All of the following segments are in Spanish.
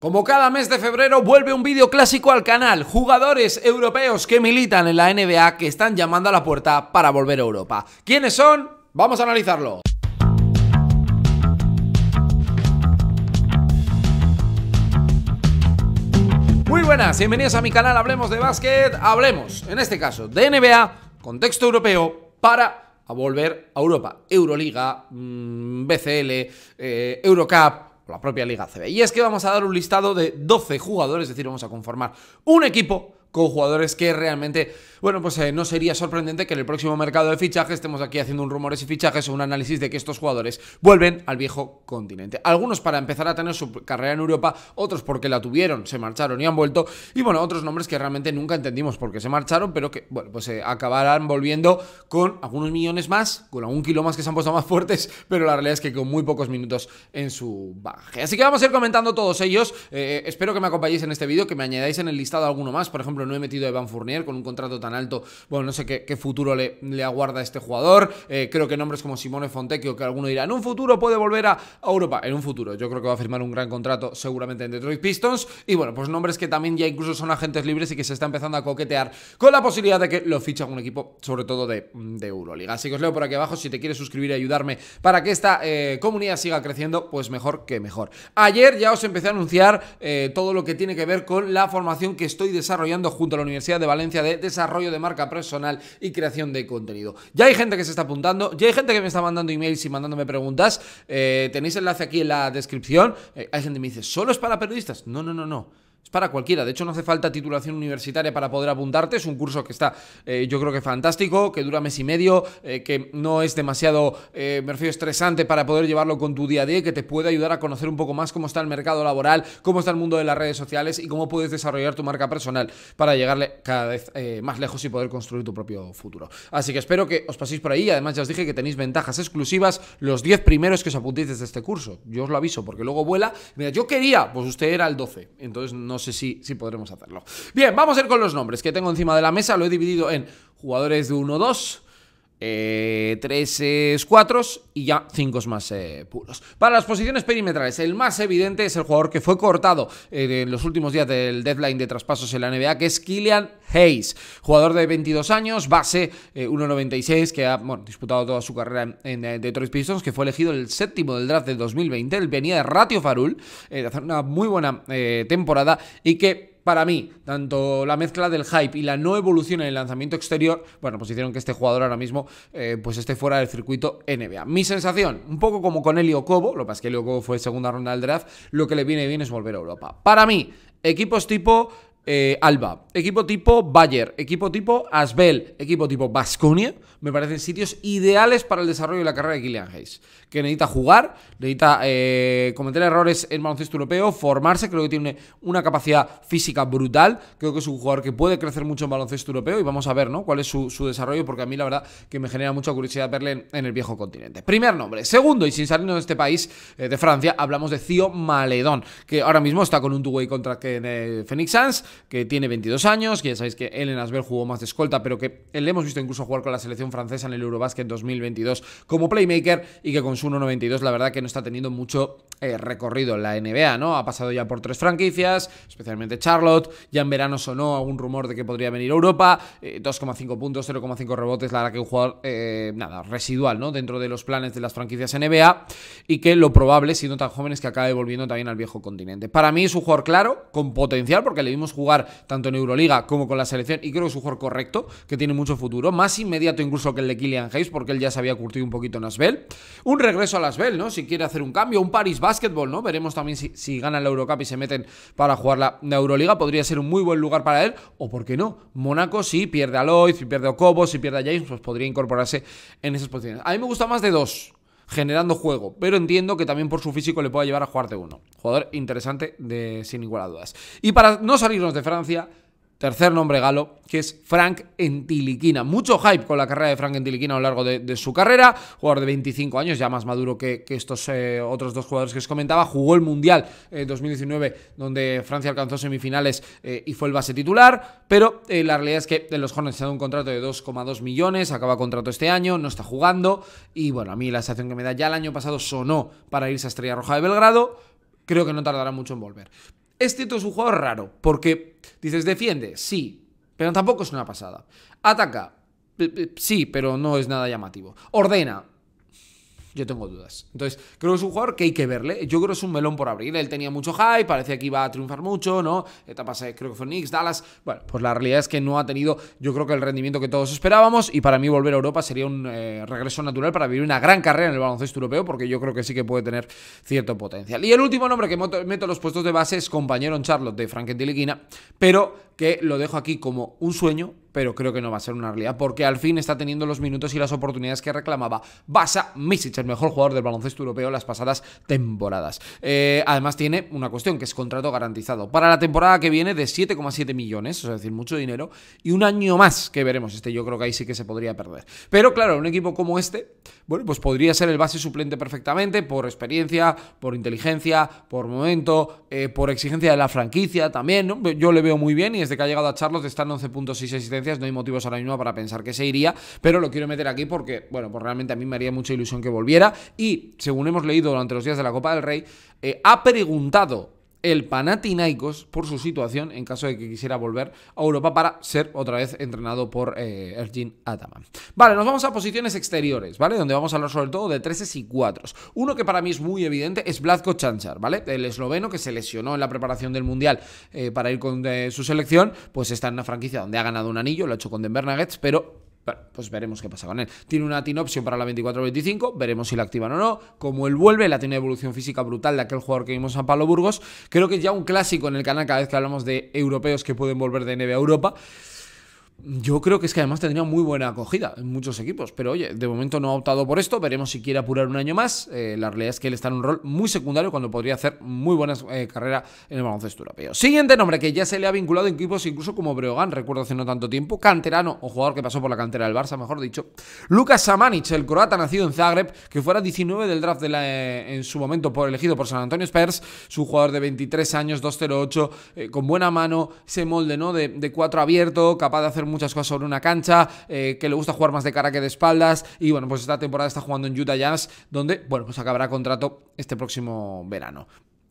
Como cada mes de febrero vuelve un vídeo clásico al canal, jugadores europeos que militan en la NBA que están llamando a la puerta para volver a Europa. ¿Quiénes son? Vamos a analizarlo. Muy buenas, bienvenidos a mi canal Hablemos de Básquet, hablemos en este caso de NBA, contexto europeo para volver a Europa, Euroliga, mm, BCL, eh, Eurocup, la propia Liga CB. Y es que vamos a dar un listado de 12 jugadores, es decir, vamos a conformar un equipo con jugadores que realmente bueno, pues eh, no sería sorprendente que en el próximo mercado de fichajes estemos aquí haciendo un rumores y fichajes o un análisis de que estos jugadores vuelven al viejo continente. Algunos para empezar a tener su carrera en Europa, otros porque la tuvieron, se marcharon y han vuelto. Y bueno, otros nombres que realmente nunca entendimos porque se marcharon, pero que, bueno, pues eh, acabarán volviendo con algunos millones más, con algún kilo más que se han puesto más fuertes, pero la realidad es que con muy pocos minutos en su baje. Así que vamos a ir comentando todos ellos. Eh, espero que me acompañéis en este vídeo, que me añadáis en el listado alguno más. Por ejemplo, no he metido a Evan Fournier con un contrato tan alto, bueno, no sé qué, futuro le, aguarda a este jugador. Eh, creo que nombres como Simone Fontecchio, que alguno dirá, en un futuro puede volver a Europa, en un futuro. Yo creo que va a firmar un gran contrato seguramente en Detroit Pistons. Y bueno, pues nombres que también ya incluso son agentes libres y que se está empezando a coquetear con la posibilidad de que lo ficha algún equipo, sobre todo de, Euroliga. Así que os leo por aquí abajo si te quieres suscribir y ayudarme para que esta eh, comunidad siga creciendo, pues mejor que mejor. Ayer ya os empecé a anunciar eh, todo lo que tiene que ver con la formación que estoy desarrollando junto a la Universidad de Valencia de Desarrollo de marca personal y creación de contenido. Ya hay gente que se está apuntando, ya hay gente que me está mandando emails y mandándome preguntas. Eh, tenéis enlace aquí en la descripción. Eh, hay gente que me dice, ¿solo es para periodistas? No, no, no, no. Es para cualquiera. De hecho, no hace falta titulación universitaria para poder apuntarte. Es un curso que está, eh, yo creo que fantástico, que dura mes y medio, eh, que no es demasiado, eh, estresante para poder llevarlo con tu día a día que te puede ayudar a conocer un poco más cómo está el mercado laboral, cómo está el mundo de las redes sociales y cómo puedes desarrollar tu marca personal para llegarle cada vez eh, más lejos y poder construir tu propio futuro. Así que espero que os paséis por ahí. Además, ya os dije que tenéis ventajas exclusivas los 10 primeros que os apuntéis desde este curso. Yo os lo aviso, porque luego vuela. Mira, yo quería, pues usted era el 12. Entonces no no sé si, podremos hacerlo. Bien, vamos a ir con los nombres que tengo encima de la mesa. Lo he dividido en jugadores de 1-2 eh, tres 4 y ya cinco más eh, puros. Para las posiciones perimetrales, el más evidente es el jugador que fue cortado eh, en los últimos días del deadline de traspasos en la NBA, que es Killian Hayes, jugador de 22 años, base 1.96, eh, que ha disputado toda su carrera en, en, Detroit Pistons, que fue elegido el séptimo del draft de 2020. Él venía de Ratio Farul, de hacer una muy buena temporada y que para mí, tanto la mezcla del hype y la no evolución en el lanzamiento exterior, bueno, pues hicieron que este jugador ahora mismo eh, pues esté fuera del circuito NBA. Mi sensación, un poco como con Elio Cobo, lo que es que Elio Cobo fue segunda ronda del draft, lo que le viene bien es volver a Europa. Para mí, equipos tipo eh, Alba, equipo tipo Bayer, equipo tipo Asbel, equipo tipo Basconia, me parecen sitios ideales para el desarrollo de la carrera de Kylian Hayes, que necesita jugar, necesita eh, cometer errores en baloncesto europeo, formarse, creo que tiene una capacidad física brutal, creo que es un jugador que puede crecer mucho en baloncesto europeo y vamos a ver ¿no? cuál es su, desarrollo, porque a mí la verdad que me genera mucha curiosidad verle en, el viejo continente. Primer nombre, segundo, y sin salirnos de este país, eh, de Francia, hablamos de Cío Maledón, que ahora mismo está con un two-way contract en Phoenix Suns, que tiene 22 años, que ya sabéis que él en Asbel jugó más de escolta, pero que le hemos visto incluso jugar con la selección francesa en el Eurobasket 2022 como playmaker y que con su 1.92 la verdad que no está teniendo mucho eh, recorrido en la NBA, ¿no? Ha pasado ya por tres franquicias, especialmente Charlotte, ya en verano sonó algún rumor de que podría venir a Europa, 2,5 eh, puntos, 0,5 rebotes, la verdad que un jugador, eh, nada, residual, ¿no? Dentro de los planes de las franquicias NBA y que lo probable, siendo tan jóvenes, que acabe volviendo también al viejo continente. Para mí es un jugador claro, con potencial, porque le vimos jugar tanto en Euroliga como con la selección y creo que es un jugador correcto, que tiene mucho futuro, más inmediato incluso que el de Kylian Hayes porque él ya se había curtido un poquito en Asbel. Un regreso a Asbel, ¿no? Si quiere hacer un cambio, un Paris Basketball, ¿no? Veremos también si, si ganan la Eurocup y se meten para jugar la, Euroliga, podría ser un muy buen lugar para él o por qué no, Mónaco si pierde a Lloyd, si pierde a Cobo, si pierde a James, pues podría incorporarse en esas posiciones. A mí me gusta más de dos, generando juego, pero entiendo que también por su físico le pueda llevar a jugar de uno. Jugador interesante de, sin igual a dudas. Y para no salirnos de Francia, tercer nombre galo, que es Frank Entiliquina. Mucho hype con la carrera de Frank Entiliquina a lo largo de, su carrera, jugador de 25 años, ya más maduro que, estos eh, otros dos jugadores que os comentaba, jugó el Mundial 2019, eh, donde Francia alcanzó semifinales eh, y fue el base titular, pero la realidad es que de los jóvenes se da un contrato de 2,2 millones, acaba contrato este año, no está jugando, y bueno, a mí la sensación que me da ya el año pasado sonó para irse a Estrella Roja de Belgrado, creo que no tardará mucho en volver. Este es un jugador raro, porque dices, defiende, sí, pero tampoco es una pasada. Ataca, sí, pero no es nada llamativo. Ordena, yo tengo dudas. Entonces, creo que es un jugador que hay que verle. Yo creo que es un melón por abrir. Él tenía mucho hype, parecía que iba a triunfar mucho, ¿no? Etapas, eh, creo que fue Knicks, Dallas. Bueno, pues la realidad es que no ha tenido, yo creo que el rendimiento que todos esperábamos. Y para mí, volver a Europa sería un eh, regreso natural para vivir una gran carrera en el baloncesto europeo, porque yo creo que sí que puede tener cierto potencial. Y el último nombre que meto en los puestos de base es compañero en Charlotte de Frank Liquina pero que lo dejo aquí como un sueño, pero creo que no va a ser una realidad, porque al fin está teniendo los minutos y las oportunidades que reclamaba Basa Misic, el mejor jugador del baloncesto europeo las pasadas temporadas. Eh, además tiene una cuestión, que es contrato garantizado para la temporada que viene de 7,7 millones, es decir, mucho dinero, y un año más que veremos. Este yo creo que ahí sí que se podría perder. Pero claro, un equipo como este, bueno, pues podría ser el base suplente perfectamente, por experiencia, por inteligencia, por momento, eh, por exigencia de la franquicia también, ¿no? Yo le veo muy bien y desde que ha llegado a Charlotte están en 11.6 asistencias, no hay motivos ahora mismo para pensar que se iría, pero lo quiero meter aquí porque, bueno, pues realmente a mí me haría mucha ilusión que volviera y, según hemos leído durante los días de la Copa del Rey, eh, ha preguntado el Panathinaikos por su situación en caso de que quisiera volver a Europa para ser otra vez entrenado por eh, Ergin Ataman. Vale, nos vamos a posiciones exteriores, ¿vale? Donde vamos a hablar sobre todo de 13 y 4. Uno que para mí es muy evidente es Vladko Chanchar, ¿vale? El esloveno que se lesionó en la preparación del Mundial eh, para ir con eh, su selección, pues está en una franquicia donde ha ganado un anillo, lo ha hecho con Denver Nuggets, pero bueno, pues veremos qué pasa con él. Tiene una team option para la 24-25, veremos si la activan o no. Como él vuelve, la tiene una evolución física brutal de aquel jugador que vimos a Pablo Burgos. Creo que es ya un clásico en el canal cada vez que hablamos de europeos que pueden volver de neve a Europa. Yo creo que es que además tendría muy buena acogida en muchos equipos, pero oye, de momento no ha optado por esto, veremos si quiere apurar un año más. Eh, la realidad es que él está en un rol muy secundario cuando podría hacer muy buena eh, carrera en el baloncesto europeo. Siguiente nombre que ya se le ha vinculado en equipos incluso como Breogán, recuerdo hace no tanto tiempo, canterano o jugador que pasó por la cantera del Barça, mejor dicho. Lucas Samanic, el croata nacido en Zagreb, que fuera 19 del draft de la, eh, en su momento por, elegido por San Antonio Spurs, su jugador de 23 años, 208, con buena mano, se molde ¿no? de, de 4 abierto, capaz de hacer muchas cosas sobre una cancha, eh, que le gusta jugar más de cara que de espaldas. Y bueno, pues esta temporada está jugando en Utah Jazz, donde, bueno, pues acabará contrato este próximo verano.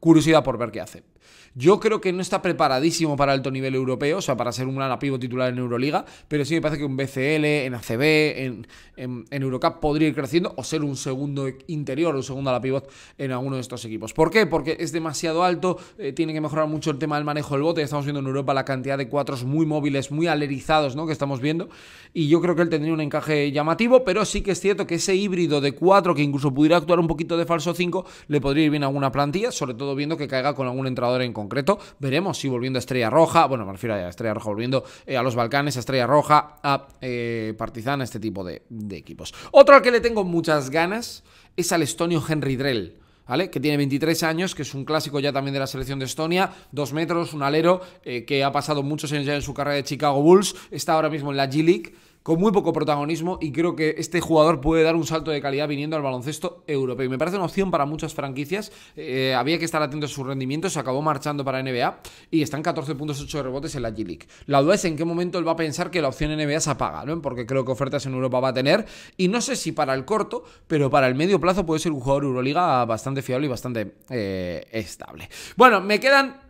Curiosidad por ver qué hace. Yo creo que no está preparadísimo para alto nivel europeo, o sea, para ser un gran apivo titular en Euroliga, pero sí me parece que un BCL, en ACB, en, en, Eurocup podría ir creciendo o ser un segundo interior, un segundo ala en alguno de estos equipos. ¿Por qué? Porque es demasiado alto, eh, tiene que mejorar mucho el tema del manejo del bote. Estamos viendo en Europa la cantidad de cuatros muy móviles, muy alerizados, ¿no? Que estamos viendo. Y yo creo que él tendría un encaje llamativo, pero sí que es cierto que ese híbrido de cuatro, que incluso pudiera actuar un poquito de falso 5, le podría ir bien a alguna plantilla, sobre todo viendo que caiga con algún entrador en concreto. Veremos si volviendo a Estrella Roja, bueno, me refiero a Estrella Roja, volviendo eh, a los Balcanes, a Estrella Roja, a eh, Partizan, a este tipo de, equipos. Otro al que le tengo muchas ganas es al estonio Henry Drell. ¿Vale? Que tiene 23 años, que es un clásico ya también de la selección de Estonia, dos metros, un alero, eh, que ha pasado muchos años ya en su carrera de Chicago Bulls, está ahora mismo en la G-League con muy poco protagonismo y creo que este jugador puede dar un salto de calidad viniendo al baloncesto europeo. Y me parece una opción para muchas franquicias. Eh, había que estar atento a su rendimiento, se acabó marchando para NBA y están 14.8 rebotes en la G-League. La duda es en qué momento él va a pensar que la opción NBA se apaga, ¿no? Porque creo que ofertas en Europa va a tener y no sé si para el corto, pero para el medio plazo puede ser un jugador Euroliga bastante fiable y bastante eh, estable. Bueno, me quedan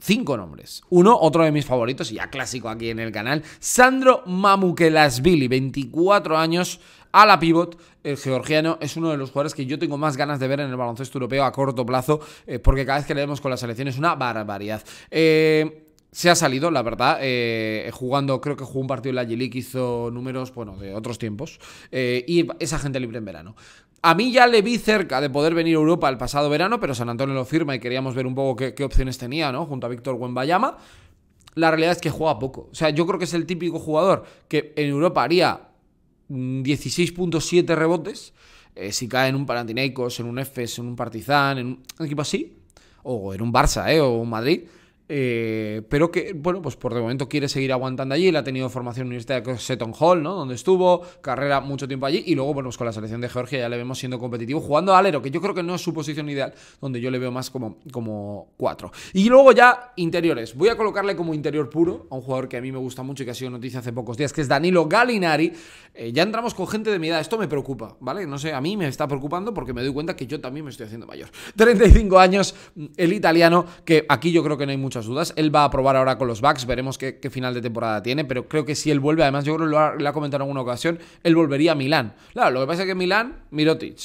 cinco nombres. Uno, otro de mis favoritos, y ya clásico aquí en el canal, Sandro Mamukelasvili, 24 años, a la pivot. El georgiano es uno de los jugadores que yo tengo más ganas de ver en el baloncesto europeo a corto plazo, eh, porque cada vez que leemos con la selección es una barbaridad. Eh, se ha salido, la verdad, eh, jugando, creo que jugó un partido en la g hizo números, bueno, de otros tiempos, y esa gente libre en verano. A mí ya le vi cerca de poder venir a Europa el pasado verano, pero San Antonio lo firma y queríamos ver un poco qué, opciones tenía, ¿no? Junto a Víctor Wembayama. La realidad es que juega poco. O sea, yo creo que es el típico jugador que en Europa haría 16.7 rebotes. Eh, si cae en un Panathinaikos, en un EFES, en un Partizan, en un equipo así, o en un Barça, ¿eh? O un Madrid, eh, pero que, bueno, pues por de momento quiere seguir aguantando allí. Él ha tenido formación en la Universidad de Seton Hall, ¿no? Donde estuvo, carrera mucho tiempo allí. Y luego, bueno, pues con la selección de Georgia ya le vemos siendo competitivo, jugando a alero, que yo creo que no es su posición ideal, donde yo le veo más como, como cuatro. Y luego ya interiores. Voy a colocarle como interior puro a un jugador que a mí me gusta mucho y que ha sido noticia hace pocos días, que es Danilo Galinari, eh, ya entramos con gente de mi edad, esto me preocupa, ¿vale? No sé, a mí me está preocupando porque me doy cuenta que yo también me estoy haciendo mayor. 35 años, mm, el italiano, que aquí yo creo que no hay muchas dudas. Él va a probar ahora con los Bucks, veremos qué, final de temporada tiene, pero creo que si él vuelve, además yo creo que lo ha, comentado en alguna ocasión, él volvería a Milán. Claro, lo que pasa es que Milán, Mirotic,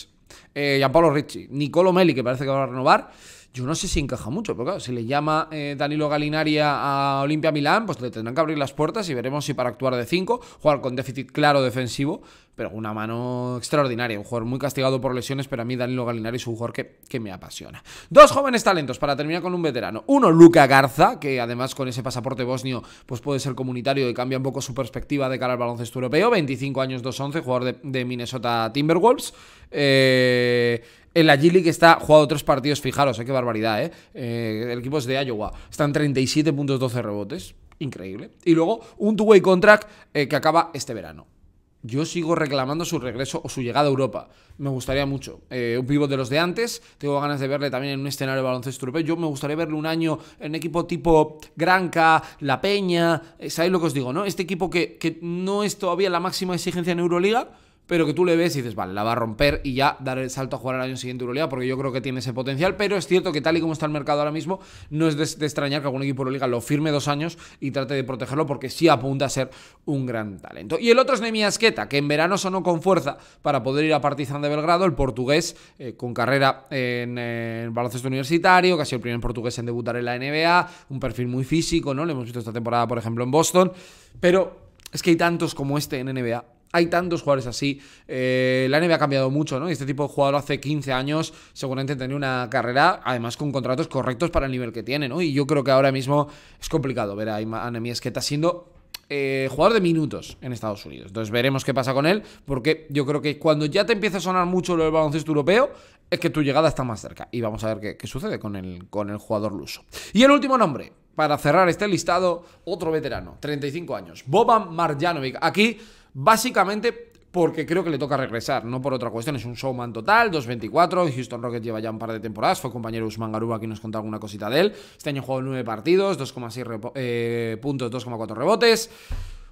eh, Gianpaolo Ricci, Nicolo Meli, que parece que va a renovar. Yo no sé si encaja mucho, porque claro, si le llama eh, Danilo Galinari a Olimpia Milán, pues le tendrán que abrir las puertas y veremos si para actuar de 5, jugar con déficit claro defensivo, pero una mano extraordinaria, un jugador muy castigado por lesiones, pero a mí Danilo Galinari es un jugador que, me apasiona. Dos jóvenes talentos para terminar con un veterano. Uno, Luca Garza, que además con ese pasaporte bosnio pues puede ser comunitario y cambia un poco su perspectiva de cara al baloncesto europeo. 25 años, 2-11, jugador de, de Minnesota Timberwolves. Eh el la g está jugado tres partidos, fijaros, eh, qué barbaridad, eh. ¿eh? El equipo es de Iowa. Están 37 puntos, 12 rebotes. Increíble. Y luego un two-way contract eh, que acaba este verano. Yo sigo reclamando su regreso o su llegada a Europa. Me gustaría mucho. un pivot de los de antes. Tengo ganas de verle también en un escenario de baloncesto europeo. Yo me gustaría verle un año en equipo tipo Granca, La Peña. ¿Sabéis lo que os digo, no? Este equipo que, que no es todavía la máxima exigencia en Euroliga pero que tú le ves y dices, vale, la va a romper y ya dar el salto a jugar al año siguiente Euroliga, porque yo creo que tiene ese potencial, pero es cierto que tal y como está el mercado ahora mismo, no es de, extrañar que algún equipo de Euroliga lo firme dos años y trate de protegerlo, porque sí apunta a ser un gran talento. Y el otro es Nemi Asqueta que en verano sonó con fuerza para poder ir a Partizan de Belgrado, el portugués eh, con carrera en el eh, baloncesto universitario, casi el primer portugués en debutar en la NBA, un perfil muy físico, ¿no? Lo hemos visto esta temporada, por ejemplo, en Boston, pero es que hay tantos como este en NBA hay tantos jugadores así. Eh, la NBA ha cambiado mucho, ¿no? Y este tipo de jugador hace 15 años seguramente tenía una carrera, además con contratos correctos para el nivel que tiene, ¿no? Y yo creo que ahora mismo es complicado ver a que está siendo eh, jugador de minutos en Estados Unidos. Entonces veremos qué pasa con él, porque yo creo que cuando ya te empieza a sonar mucho lo del baloncesto europeo, es que tu llegada está más cerca. Y vamos a ver qué, sucede con el, con el jugador luso. Y el último nombre, para cerrar este listado, otro veterano, 35 años, Boban Marjanovic. Aquí Básicamente porque creo que le toca regresar, no por otra cuestión. Es un showman total, 2.24. Houston Rockets lleva ya un par de temporadas. Fue compañero Usman Garuba quien nos contó alguna cosita de él. Este año jugó 9 partidos, 2,6 eh, puntos, 2,4 rebotes.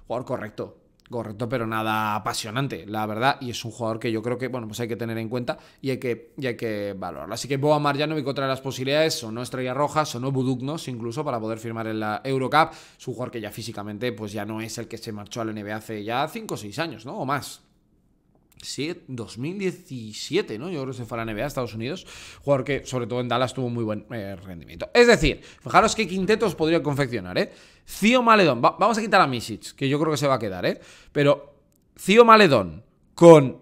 Jugador correcto. Correcto, pero nada apasionante, la verdad. Y es un jugador que yo creo que, bueno, pues hay que tener en cuenta y hay que, y hay que valorarlo. Así que Boa no me de las posibilidades, o no Estrella rojas o no Budugnos, incluso para poder firmar en la Eurocup. Es un jugador que ya físicamente, pues ya no es el que se marchó al NBA hace ya 5 o 6 años, ¿no? O más. 2017, ¿no? Yo creo que se fue a la NBA, Estados Unidos. Jugador que, sobre todo en Dallas, tuvo muy buen eh, rendimiento. Es decir, fijaros qué quintetos podría confeccionar, ¿eh? Cío Maledón. vamos a quitar a Misic, que yo creo que se va a quedar, ¿eh? Pero Cío Maledón con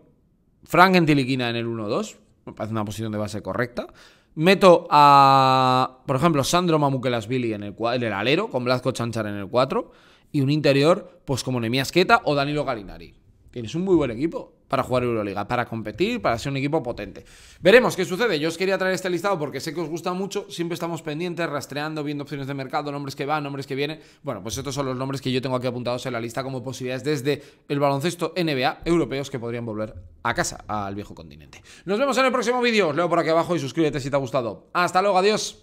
Frank Entiliquina en el 1-2. Me parece una posición de base correcta. Meto a, por ejemplo, Sandro Mamukelasvili en el, el alero, con Blasco Chanchar en el 4. Y un interior, pues como Nemías Queta o Danilo Galinari. Tienes un muy buen equipo para jugar Euroliga, para competir, para ser un equipo potente. Veremos qué sucede. Yo os quería traer este listado porque sé que os gusta mucho. Siempre estamos pendientes, rastreando, viendo opciones de mercado, nombres que van, nombres que vienen. Bueno, pues estos son los nombres que yo tengo aquí apuntados en la lista como posibilidades desde el baloncesto NBA europeos que podrían volver a casa, al viejo continente. Nos vemos en el próximo vídeo. Os leo por aquí abajo y suscríbete si te ha gustado. Hasta luego, adiós.